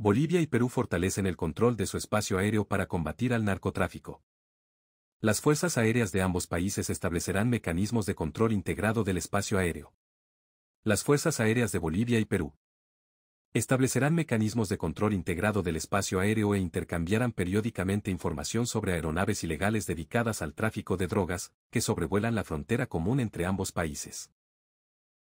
Bolivia y Perú fortalecen el control de su espacio aéreo para combatir al narcotráfico. Las fuerzas aéreas de ambos países establecerán mecanismos de control integrado del espacio aéreo. Las fuerzas aéreas de Bolivia y Perú establecerán mecanismos de control integrado del espacio aéreo e intercambiarán periódicamente información sobre aeronaves ilegales dedicadas al tráfico de drogas, que sobrevuelan la frontera común entre ambos países.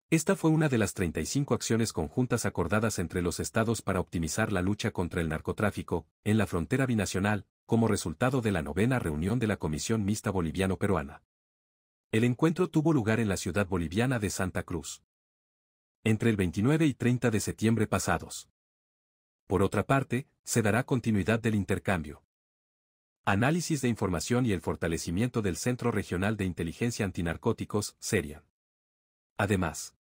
Esta fue una de las 35 acciones conjuntas acordadas entre los estados para optimizar la lucha contra el narcotráfico, en la frontera binacional, como resultado de la novena reunión de la Comisión Mixta Boliviano-Peruana. El encuentro tuvo lugar en la ciudad boliviana de Santa Cruz. Entre el 29 y 30 de septiembre pasados. Por otra parte, se dará continuidad del intercambio. Análisis de información y el fortalecimiento del Centro Regional de Inteligencia Antinarcóticos, SERIAN. Además,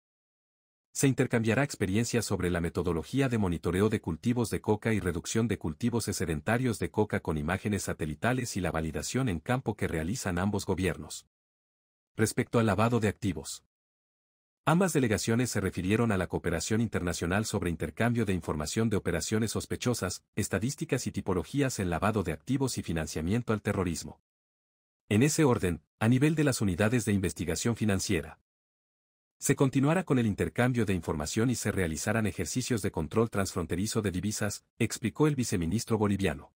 se intercambiará experiencia sobre la metodología de monitoreo de cultivos de coca y reducción de cultivos sedentarios de coca con imágenes satelitales y la validación en campo que realizan ambos gobiernos. Respecto al lavado de activos. Ambas delegaciones se refirieron a la cooperación internacional sobre intercambio de información de operaciones sospechosas, estadísticas y tipologías en lavado de activos y financiamiento al terrorismo. En ese orden, a nivel de las unidades de investigación financiera, se continuará con el intercambio de información y se realizarán ejercicios de control transfronterizo de divisas, explicó el viceministro boliviano.